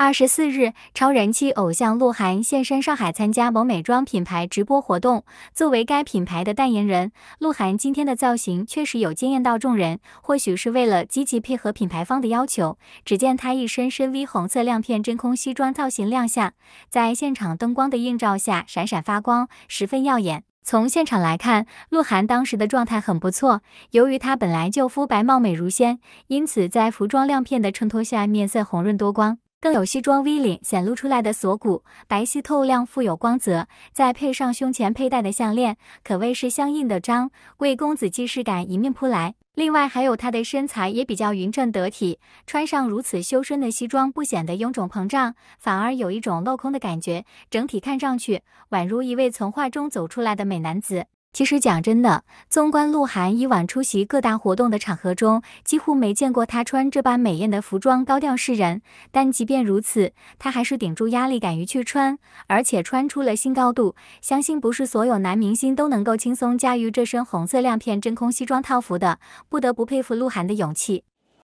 二十四日，超人气偶像鹿晗现身上海参加某美妆品牌直播活动。作为该品牌的代言人，鹿晗今天的造型确实有惊艳到众人。或许是为了积极配合品牌方的要求，只见他一身深 V 红色亮片真空西装造型亮相，在现场灯光的映照下闪闪发光，十分耀眼。从现场来看，鹿晗当时的状态很不错。由于他本来就肤白貌美如仙，因此在服装亮片的衬托下，面色红润多光。更有西装 V 领显露出来的锁骨，白皙透亮，富有光泽，再配上胸前佩戴的项链，可谓是相应的张贵公子既视感迎面扑来。另外，还有他的身材也比较匀称得体，穿上如此修身的西装，不显得臃肿膨胀，反而有一种镂空的感觉，整体看上去宛如一位从画中走出来的美男子。其实讲真的，纵观鹿晗以往出席各大活动的场合中，几乎没见过他穿这般美艳的服装高调示人。但即便如此，他还是顶住压力，敢于去穿，而且穿出了新高度。相信不是所有男明星都能够轻松驾驭这身红色亮片真空西装套服的，不得不佩服鹿晗的勇气。